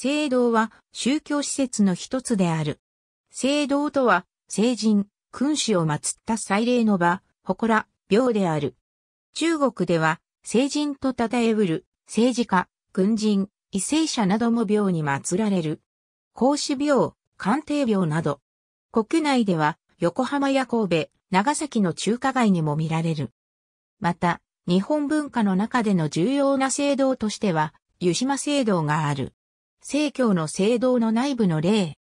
聖堂は宗教施設の一つである。聖堂とは、聖人、君主を祀った祭礼の場、祠、廟である。中国では、聖人と称えうる、政治家、軍人、為政者なども廟に祀られる。孔子廟、官邸廟など。国内では、横浜や神戸、長崎の中華街にも見られる。また、日本文化の中での重要な聖堂としては、湯島聖堂がある。正教の聖堂の内部の例。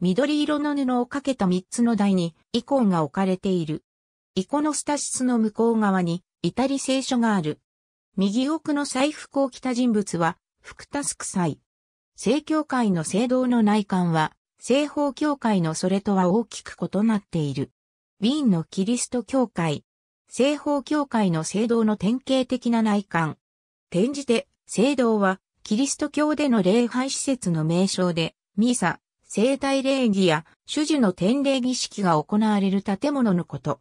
緑色の布をかけた3つの台に、イコンが置かれている。イコのスタシスの向こう側に、イタリ聖書がある。右奥の財服を着た人物は、福田スクイ。正教会の聖堂の内観は、西方教会のそれとは大きく異なっている。ウィーンのキリスト教会。西方教会の聖堂の典型的な内観。転じて、聖堂はキリスト教での礼拝施設の名称で、ミーサ、生体礼儀や主樹の典礼儀式が行われる建物のこと。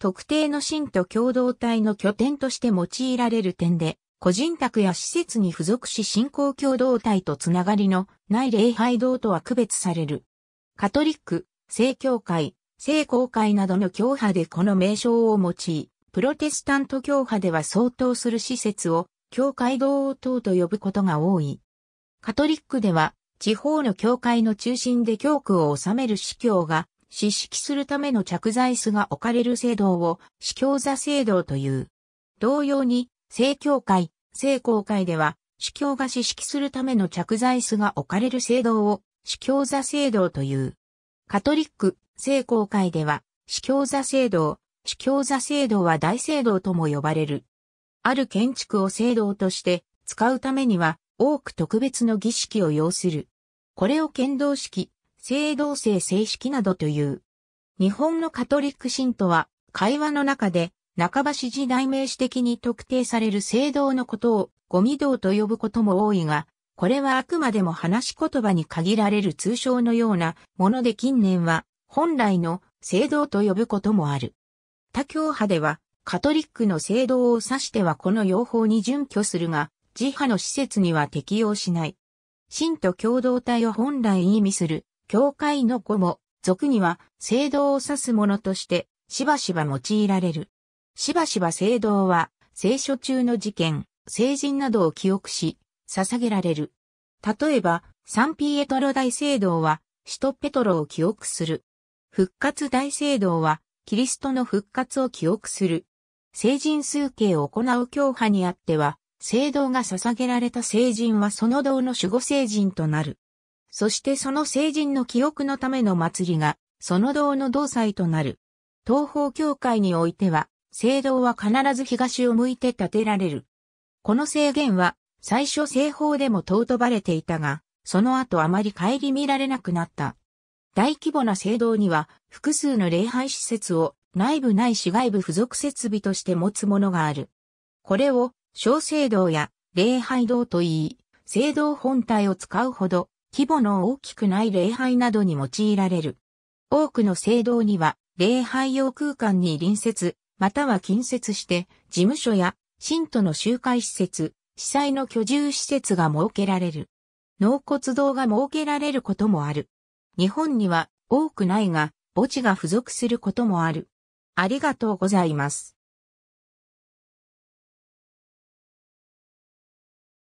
特定の信徒共同体の拠点として用いられる点で、個人宅や施設に付属し信仰共同体とつながりのない礼拝堂とは区別される。カトリック、正教会、聖公会などの教派でこの名称を用い、プロテスタント教派では相当する施設を教会堂をと呼ぶことが多い。カトリックでは、地方の教会の中心で教区を治める司教が、指式するための着座椅子が置かれる制度を、司教座制度という。同様に、正教会、正公会では、司教が指式するための着座椅子が置かれる制度を、司教座制度という。カトリック、正公会では、司教座制度司教座制度は大聖堂とも呼ばれる。ある建築を聖堂として使うためには多く特別の儀式を要する。これを剣道式、聖堂制正式などという。日本のカトリック信徒は会話の中で中橋時代名詞的に特定される聖堂のことをゴミ道と呼ぶことも多いが、これはあくまでも話し言葉に限られる通称のようなもので近年は本来の聖堂と呼ぶこともある。他教派ではカトリックの聖堂を指してはこの用法に準拠するが、自派の施設には適用しない。信徒共同体を本来意味する、教会の子も、俗には聖堂を指すものとして、しばしば用いられる。しばしば聖堂は、聖書中の事件、聖人などを記憶し、捧げられる。例えば、サンピエトロ大聖堂は、使徒ペトロを記憶する。復活大聖堂は、キリストの復活を記憶する。聖人数形を行う教派にあっては、聖堂が捧げられた聖人はその堂の守護聖人となる。そしてその聖人の記憶のための祭りが、その堂の同祭となる。東方教会においては、聖堂は必ず東を向いて建てられる。この制限は、最初西方でも尊ばれていたが、その後あまり顧みられなくなった。大規模な聖堂には、複数の礼拝施設を内部ないし外部付属設備として持つものがある。これを小聖堂や礼拝堂といい、聖堂本体を使うほど規模の大きくない礼拝などに用いられる。多くの聖堂には礼拝用空間に隣接、または近接して事務所や信徒の集会施設、司祭の居住施設が設けられる。納骨堂が設けられることもある。日本には多くないが、墓地が付属することもある。ありがとうございます。